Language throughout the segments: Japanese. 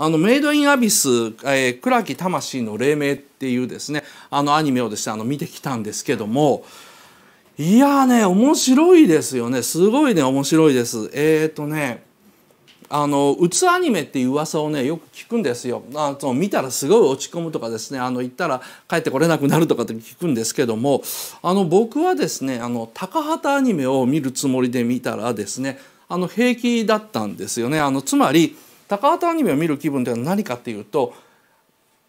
あのメイド・イン・アビス、えー、倉木魂の黎明っていうですねあのアニメをですねあの見てきたんですけどもいやね面白いですよねすごいね面白いです。えっ、ー、とねあのうつアニメっていう噂をねよく聞くんですよあその見たらすごい落ち込むとかですねあの行ったら帰ってこれなくなるとかって聞くんですけどもあの僕はですねあの高畑アニメを見るつもりで見たらですねあの平気だったんですよね。あのつまり高畑アニメを見る気分というのは何かっていうと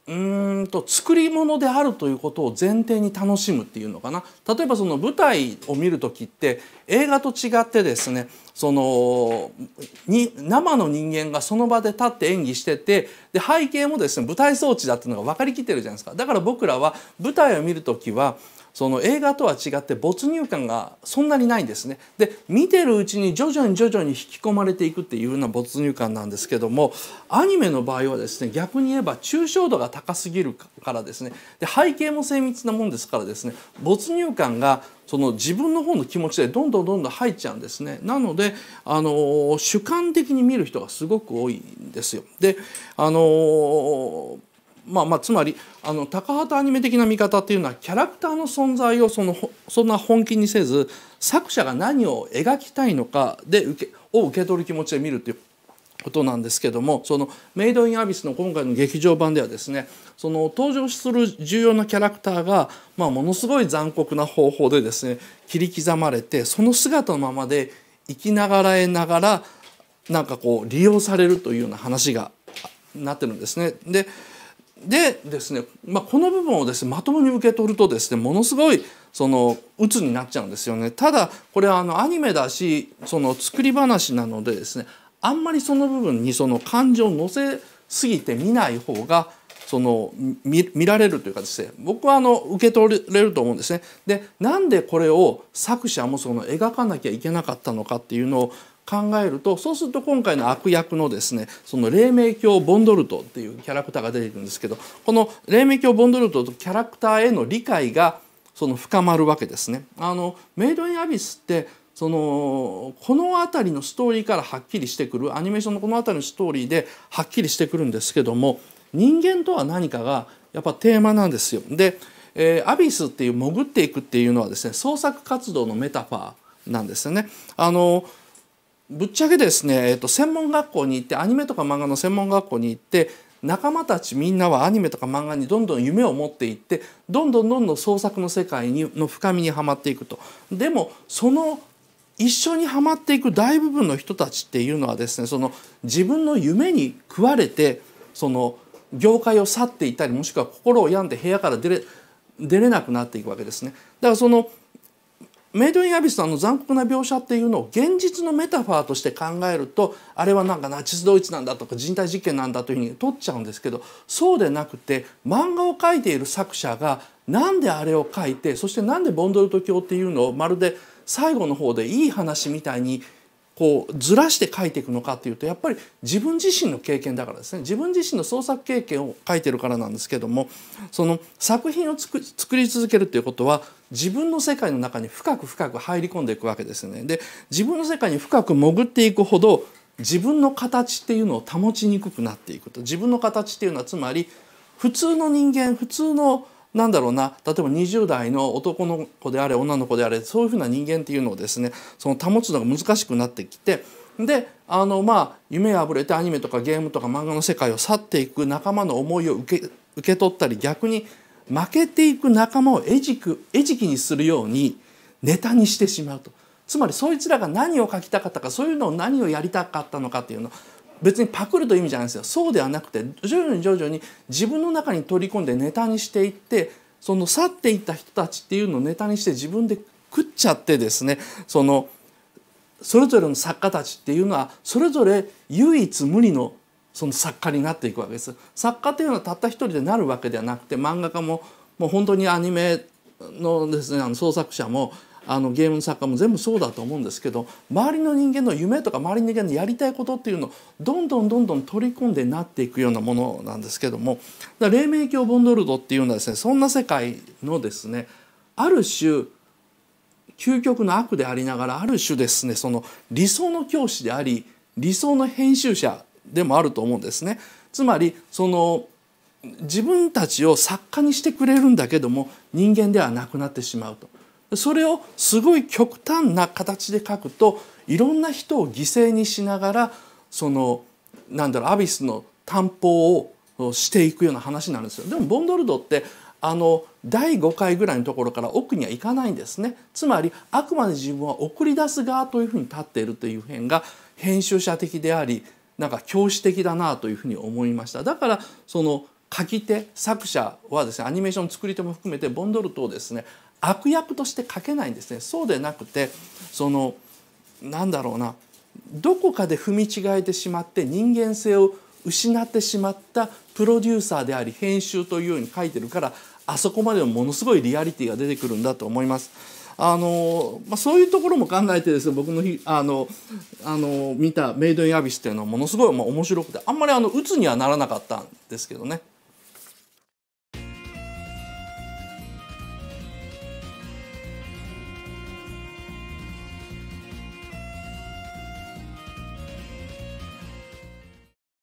うんと作り物であるということを前提に楽しむっていうのかな例えばその舞台を見る時って映画と違ってですねそのに生の人間がその場で立って演技しててで背景もですね舞台装置だっていうのが分かりきってるじゃないですかだから僕らは舞台を見る時はその映画とは違って没入感がそんなにないんですね。で見てるうちに徐々に徐々に引き込まれていくっていうような没入感なんですけどもアニメの場合はですね逆に言えば抽象度が高すぎるからですねで背景も精密なもんですからですね没入感がその自分の方の気持ちでどんどんどんどん入っちゃうんですねなので、あのー、主観的に見る人がすごく多いんですよ。で、あのーまあまあ、つまりあの高畑アニメ的な見方っていうのはキャラクターの存在をそのそんな本気にせず作者が何を描きたいのかで受けを受け取る気持ちで見るっていうことなんですけどもその「メイド・イン・アビス」の今回の劇場版ではですねその登場する重要なキャラクターが、まあ、ものすごい残酷な方法でですね切り刻まれてその姿のままで生きながらえながらなんかこう利用されるというような話がなってるんですね。ででですね、まあ、この部分をですねまともに受け取るとですねものすごいその鬱になっちゃうんですよねただこれはあのアニメだしその作り話なのでですねあんまりその部分にその感情を乗せすぎて見ない方がその見られるというかですね僕はあの受け取れると思うんですね。でなんでこれを作者もその描かなきゃいけなかったのかっていうのを考えるとそうすると今回の悪役のですねその黎明教ボンドルトっていうキャラクターが出てくるんですけどこの黎明教ボンドルトとキャラクターへの理解がその深まるわけですね。あのメイドインアビスってそのこの辺りのストーリーからはっきりしてくるアニメーションのこの辺りのストーリーではっきりしてくるんですけども人間とは何かがやっぱテーマなんですよ。で、えー、アビスっていう潜っていくっていうのはですね創作活動のメタファーなんですよね。あのぶっちゃけですね、えっと、専門学校に行ってアニメとか漫画の専門学校に行って仲間たちみんなはアニメとか漫画にどんどん夢を持っていってどんどんどんどん創作の世界にの深みにはまっていくと。でもその一緒にはまっていく大部分の人たちっていうのはですねその自分の夢に食われてその業界を去っていたりもしくは心を病んで部屋から出れ出れなくなっていくわけですね。だからそのメイド・イン・アビスさんの残酷な描写っていうのを現実のメタファーとして考えるとあれはなんかナチス・ドイツなんだとか人体実験なんだというふうに取っちゃうんですけどそうでなくて漫画を描いている作者がなんであれを描いてそしてなんでボンドルト教っていうのをまるで最後の方でいい話みたいにこうずらして書いていくのかっていうとやっぱり自分自身の経験だからですね自分自身の創作経験を書いてるからなんですけどもその作品を作り続けるということは自分の世界の中に深く深く入り込んでいくわけですね。で自分の世界に深く潜っていくほど自分の形っていうのを保ちにくくなっていくと自分の形っていうのはつまり普通の人間普通のなんだろうな例えば20代の男の子であれ女の子であれそういうふうな人間っていうのをですねその保つのが難しくなってきてであのまあ夢破れてアニメとかゲームとか漫画の世界を去っていく仲間の思いを受け受け取ったり逆に負けていく仲間を餌食餌食にするようにネタにしてしまうと。つまりそいつらが何を書きたかったかそういうのを何をやりたかったのかっていうの別にパクるという意味じゃないんですよそうではなくて徐々に徐々に自分の中に取り込んでネタにしていってその去っていった人たちっていうのをネタにして自分で食っちゃってですねそのそれぞれの作家たちっていうのはそれぞれ唯一無二のその作家になっていくわけです。作家というのはたった一人でなるわけではなくて漫画家ももう本当にアニメのですねあの創作者もあのゲームの作家も全部そうだと思うんですけど周りの人間の夢とか周りの人間のやりたいことっていうのをどんどんどんどん取り込んでなっていくようなものなんですけどもだ黎明教ボンドルドっていうのはですねそんな世界のですねある種究極の悪でありながらある種ですねその理想の教師であり理想の編集者でもあると思うんですね。つまりその自分たちを作家にしてくれるんだけども人間ではなくなってしまうと。それをすごい極端な形で書くといろんな人を犠牲にしながらそのなんだろうアビスの担保をしていくような話なんですよ。でもボンドルドってあの第5回ぐらいのところから奥には行かないんですねつまりあくまで自分は送り出す側というふうに立っているという辺が編集者的でありなんか教師的だなというふうに思いましただからその書き手作者はですねアニメーション作り手も含めてボンドルトをですね悪役として書けないんですねそうでなくてそのなんだろうなどこかで踏み違えてしまって人間性を失ってしまったプロデューサーであり編集というように書いてるからあそこまでもものすごいリアリティが出てくるんだと思います。あのまあ、そういうところも考えてですね僕のあのあの見た「メイド・イン・アビス」っていうのはものすごい、まあ、面白くてあんまりあの鬱にはならなかったんですけどね。